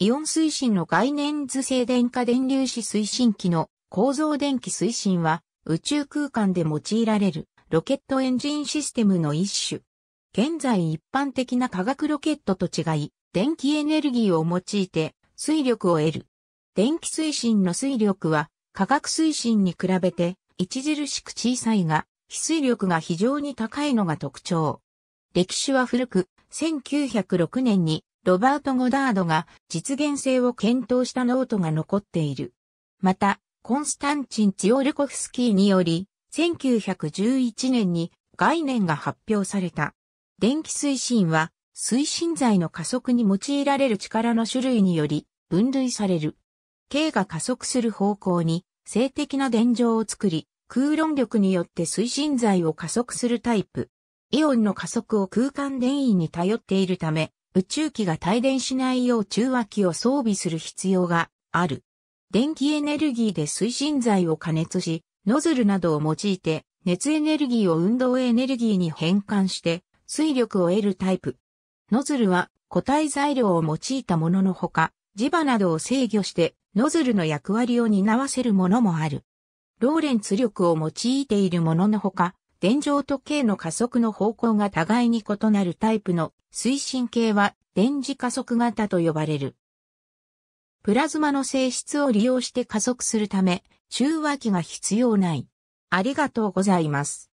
イオン推進の概念図性電化電粒子推進機の構造電気推進は宇宙空間で用いられるロケットエンジンシステムの一種。現在一般的な化学ロケットと違い、電気エネルギーを用いて水力を得る。電気推進の水力は化学推進に比べて著しく小さいが、非水力が非常に高いのが特徴。歴史は古く、1906年にロバート・ゴダードが実現性を検討したノートが残っている。また、コンスタンチン・ツィオルコフスキーにより、1911年に概念が発表された。電気推進は、推進剤の加速に用いられる力の種類により分類される。K が加速する方向に性的な電状を作り、空論力によって推進剤を加速するタイプ。イオンの加速を空間電位に頼っているため、宇宙機が帯電しないよう中和機を装備する必要がある。電気エネルギーで推進剤を加熱し、ノズルなどを用いて熱エネルギーを運動エネルギーに変換して水力を得るタイプ。ノズルは固体材料を用いたもののほか、磁場などを制御してノズルの役割を担わせるものもある。ローレンツ力を用いているもののほか、電状時計の加速の方向が互いに異なるタイプの推進系は電磁加速型と呼ばれる。プラズマの性質を利用して加速するため、中和器が必要ない。ありがとうございます。